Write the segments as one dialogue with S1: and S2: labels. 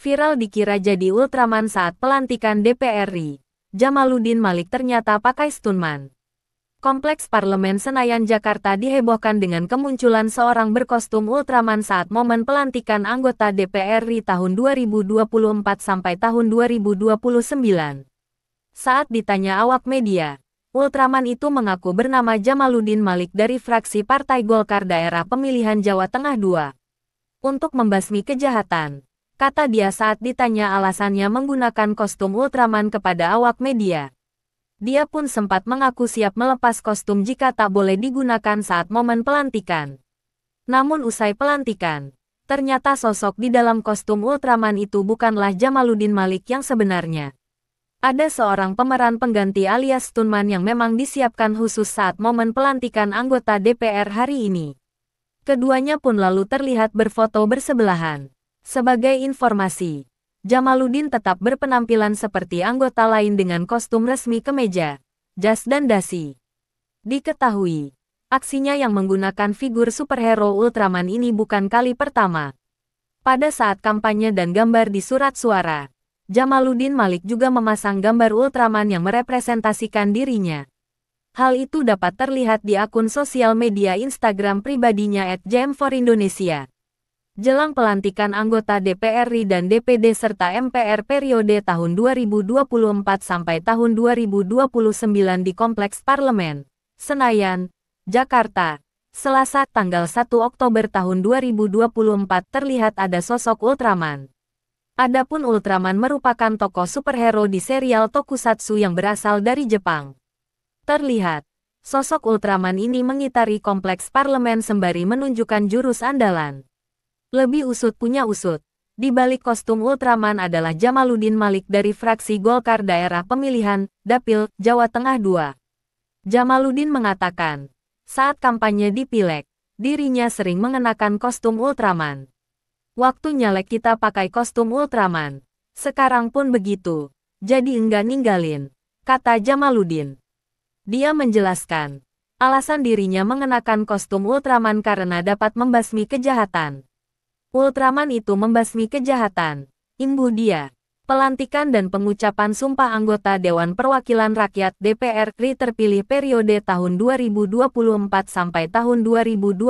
S1: viral dikira jadi Ultraman saat pelantikan DPR RI. Jamaluddin Malik ternyata pakai stunman. Kompleks Parlemen Senayan Jakarta dihebohkan dengan kemunculan seorang berkostum Ultraman saat momen pelantikan anggota DPR RI tahun 2024 sampai tahun 2029. Saat ditanya awak media, Ultraman itu mengaku bernama Jamaluddin Malik dari fraksi Partai Golkar Daerah Pemilihan Jawa Tengah II. Untuk membasmi kejahatan, kata dia saat ditanya alasannya menggunakan kostum Ultraman kepada awak media. Dia pun sempat mengaku siap melepas kostum jika tak boleh digunakan saat momen pelantikan. Namun usai pelantikan, ternyata sosok di dalam kostum Ultraman itu bukanlah Jamaluddin Malik yang sebenarnya. Ada seorang pemeran pengganti alias Tunman yang memang disiapkan khusus saat momen pelantikan anggota DPR hari ini. Keduanya pun lalu terlihat berfoto bersebelahan. Sebagai informasi, Jamaluddin tetap berpenampilan seperti anggota lain dengan kostum resmi kemeja, jas dan dasi. Diketahui, aksinya yang menggunakan figur superhero Ultraman ini bukan kali pertama. Pada saat kampanye dan gambar di surat suara, Jamaluddin Malik juga memasang gambar Ultraman yang merepresentasikan dirinya. Hal itu dapat terlihat di akun sosial media Instagram pribadinya jam 4 indonesia jelang pelantikan anggota DPR RI dan DPD serta MPR periode tahun 2024 sampai tahun 2029 di Kompleks Parlemen, Senayan, Jakarta. Selasa, tanggal 1 Oktober tahun 2024 terlihat ada sosok Ultraman. Adapun Ultraman merupakan tokoh superhero di serial Tokusatsu yang berasal dari Jepang. Terlihat, sosok Ultraman ini mengitari kompleks parlemen sembari menunjukkan jurus andalan. Lebih usut punya usut. Di balik kostum Ultraman adalah Jamaluddin Malik dari fraksi Golkar Daerah Pemilihan, Dapil, Jawa Tengah II. Jamaluddin mengatakan, saat kampanye di Pileg, dirinya sering mengenakan kostum Ultraman. Waktu nyalek kita pakai kostum Ultraman. Sekarang pun begitu. Jadi enggak ninggalin, kata Jamaluddin. Dia menjelaskan, alasan dirinya mengenakan kostum Ultraman karena dapat membasmi kejahatan. Ultraman itu membasmi kejahatan. Imbuh dia. Pelantikan dan pengucapan sumpah anggota Dewan Perwakilan Rakyat DPR RI terpilih periode tahun 2024 sampai tahun 2029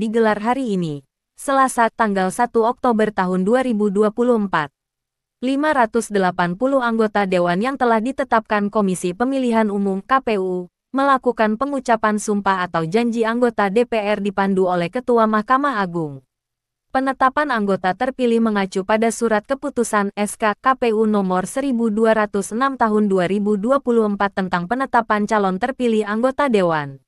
S1: digelar hari ini, Selasa tanggal 1 Oktober tahun 2024. 580 anggota dewan yang telah ditetapkan Komisi Pemilihan Umum KPU melakukan pengucapan sumpah atau janji anggota DPR dipandu oleh Ketua Mahkamah Agung penetapan anggota terpilih mengacu pada surat keputusan SK KPU nomor 1206 tahun 2024 tentang penetapan calon terpilih anggota dewan.